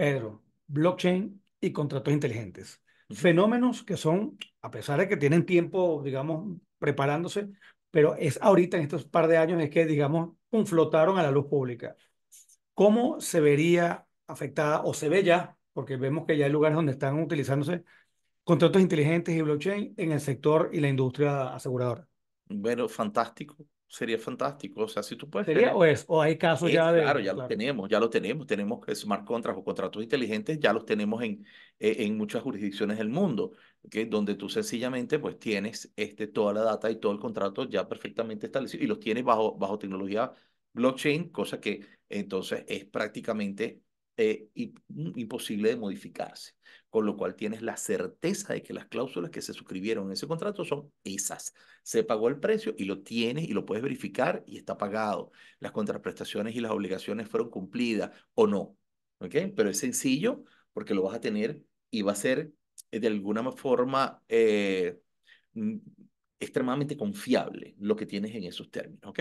Pedro, blockchain y contratos inteligentes. Fenómenos que son, a pesar de que tienen tiempo, digamos, preparándose, pero es ahorita, en estos par de años, es que, digamos, flotaron a la luz pública. ¿Cómo se vería afectada o se ve ya, porque vemos que ya hay lugares donde están utilizándose contratos inteligentes y blockchain en el sector y la industria aseguradora? pero fantástico sería fantástico. O sea, si tú puedes. ¿Sería o es? hay casos ya de.? Claro, ya lo tenemos, ya lo tenemos. Tenemos smart contracts o contratos inteligentes, ya los tenemos en, e, en muchas jurisdicciones del mundo, que donde tú sencillamente pues tienes este, toda la data y todo el contrato ya perfectamente establecido y los tienes bajo, bajo tecnología blockchain, cosa que entonces es prácticamente eh, mm, imposible de modificarse, con lo cual tienes la certeza de que las cláusulas que se suscribieron en ese contrato son esas. Se pagó el precio y lo tienes y lo puedes verificar y está pagado. Las contraprestaciones y las obligaciones fueron cumplidas o no. ¿ok? Pero es sencillo porque lo vas a tener y va a ser eh, de alguna forma eh, mm, extremadamente confiable lo que tienes en esos términos. ¿ok?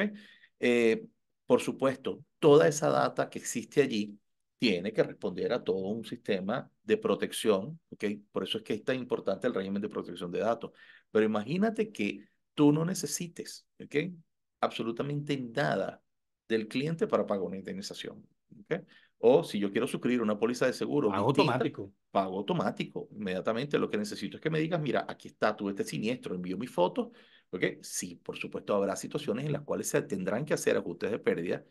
por supuesto, toda esa data que existe allí tiene que responder a todo un sistema de protección, ¿ok? Por eso es que es tan importante el régimen de protección de datos. Pero imagínate que tú no necesites, ¿ok? Absolutamente nada del cliente para pagar una indemnización, ¿ok? O si yo quiero suscribir una póliza de seguro. Pago automático. Pago automático. Inmediatamente lo que necesito es que me digas, mira, aquí está, tú este siniestro, envío mis fotos, ¿ok? Sí, por supuesto, habrá situaciones en las cuales se tendrán que hacer ajustes de pérdida,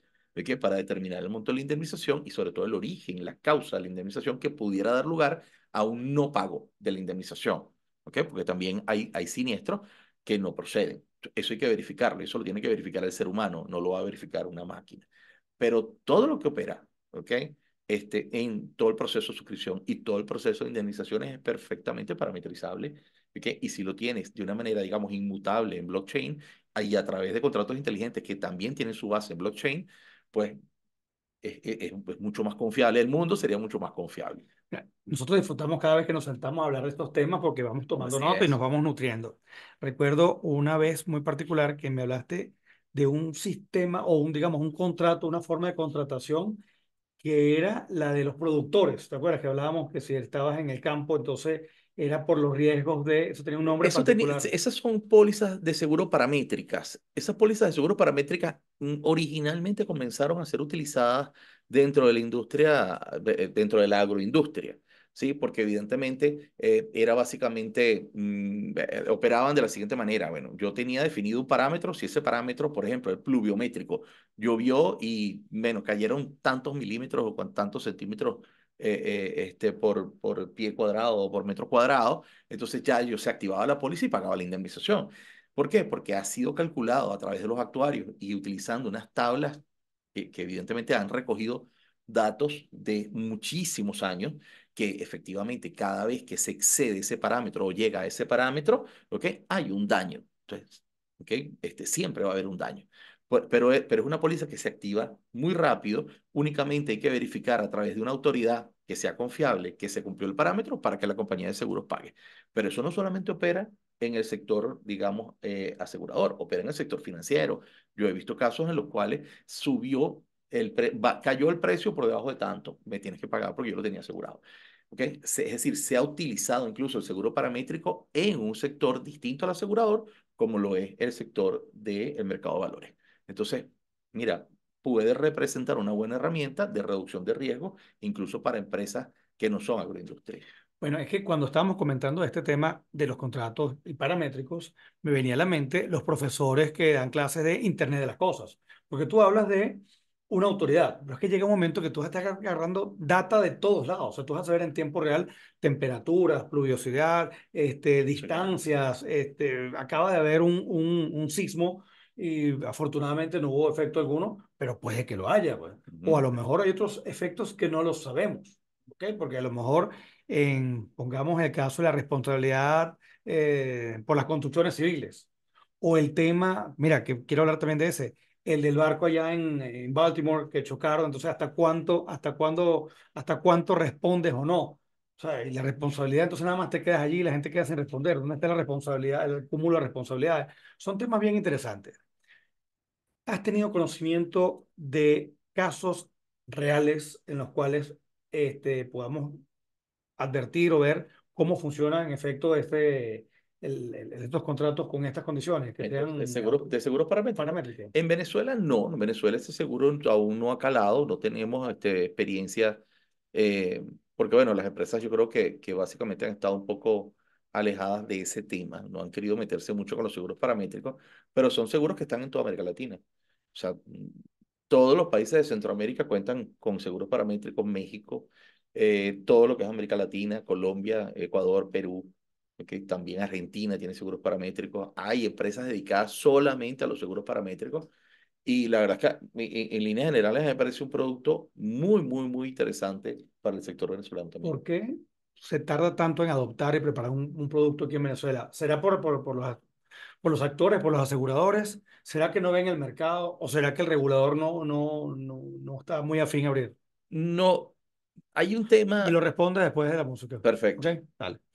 para determinar el monto de la indemnización y sobre todo el origen, la causa de la indemnización que pudiera dar lugar a un no pago de la indemnización. ¿Ok? Porque también hay, hay siniestros que no proceden. Eso hay que verificarlo, eso lo tiene que verificar el ser humano, no lo va a verificar una máquina. Pero todo lo que opera, ¿ok? Este, en todo el proceso de suscripción y todo el proceso de indemnizaciones es perfectamente parametrizable. Y si lo tienes de una manera, digamos, inmutable en blockchain y a través de contratos inteligentes que también tienen su base en blockchain, pues es, es, mucho más confiable. El mundo sería mucho más confiable. Nosotros disfrutamos cada vez que nos sentamos a hablar de estos temas porque vamos tomando nota y nos vamos nutriendo. Recuerdo una vez muy particular que me hablaste de un sistema o un, digamos, un contrato, una forma de contratación que era la de los productores. ¿Te acuerdas que hablábamos que si estabas en el campo, entonces era por los riesgos de... Eso tenía un nombre eso esas son pólizas de seguro paramétricas. Esas pólizas de seguro paramétricas mm, originalmente comenzaron a ser utilizadas dentro de la industria, eh, dentro de la agroindustria. ¿sí? Porque evidentemente eh, era básicamente, mm, eh, operaban de la siguiente manera. Bueno, yo tenía definido un parámetro, si ese parámetro, por ejemplo, el pluviométrico, llovió y, bueno, cayeron tantos milímetros o tantos centímetros eh, eh, este, por, por pie cuadrado o por metro cuadrado, entonces ya yo se activaba la póliza y pagaba la indemnización. ¿Por qué? Porque ha sido calculado a través de los actuarios y utilizando unas tablas que, evidentemente han recogido datos de muchísimos años que efectivamente cada vez que se excede ese parámetro o llega a ese parámetro, ¿ok? Hay un daño. Entonces, ¿ok? Este, siempre va a haber un daño. E, pero es, una póliza que se activa muy rápido, únicamente hay que verificar a través de una autoridad que sea confiable, que se cumplió el parámetro para que la compañía de seguros pague. Pero eso no solamente opera en el sector, digamos, eh, asegurador, opera en el sector financiero. Yo he visto casos en los cuales subió el cayó el precio por debajo de tanto, me tienes que pagar porque yo lo tenía asegurado. Es decir, se ha utilizado incluso el seguro paramétrico en un sector distinto al asegurador, como lo es el sector del mercado de valores. Entonces, mira, puede representar una buena herramienta de reducción de riesgo, incluso para empresas que no son agroindustrias Bueno, es que cuando estábamos comentando este tema de los contratos y paramétricos, me venía a la mente los profesores que dan clases de Internet de las Cosas, porque tú hablas de una autoridad, pero es que llega un momento que tú estás agarrando data de todos lados, o sea, tú vas a saber en tiempo real temperaturas, pluviosidad, este, distancias, este, acaba de haber un, un, un sismo y afortunadamente no hubo efecto alguno, pero puede que lo haya, pues. o a lo mejor hay otros efectos que no los sabemos, ¿okay? porque a lo mejor, en, pongamos el caso de la responsabilidad eh, por las construcciones civiles, o el tema, mira, que quiero hablar también de ese, el del barco allá en, Baltimore que chocaron, entonces hasta cuánto, hasta cuándo, hasta cuánto respondes o no. O sea, y la responsabilidad, entonces nada más te quedas allí y la gente queda sin responder. ¿Dónde está la responsabilidad, el cúmulo de responsabilidades? Son temas bien interesantes. ¿Has tenido conocimiento de casos reales en los cuales este, podamos advertir o ver cómo funcionan en efecto este, estos contratos con estas condiciones? Que de seguros paramétricos. En Venezuela no, en Venezuela ese seguro aún no ha calado, no tenemos este, experiencia, eh, porque bueno, las empresas yo creo que, que básicamente han estado un poco alejadas de ese tema, no han querido meterse mucho con los seguros paramétricos, pero son seguros que están en toda América Latina. O sea, todos los países de Centroamérica cuentan con seguros paramétricos, México, eh, todo lo que es América Latina, Colombia, Ecuador, Perú, que también Argentina tiene seguros paramétricos. Hay empresas dedicadas solamente a los seguros paramétricos. Y la verdad es que en, líneas generales me parece un producto muy, muy, muy interesante para el sector venezolano también. ¿Por qué se tarda tanto en adoptar y preparar un, producto aquí en Venezuela? ¿Será por, por, por los por los actores, por los aseguradores? ¿Será que no ven el mercado o será que el regulador no, no, no, no está muy afín a abrir? No, hay un tema... Y lo responde después de la música. Perfecto. Dale.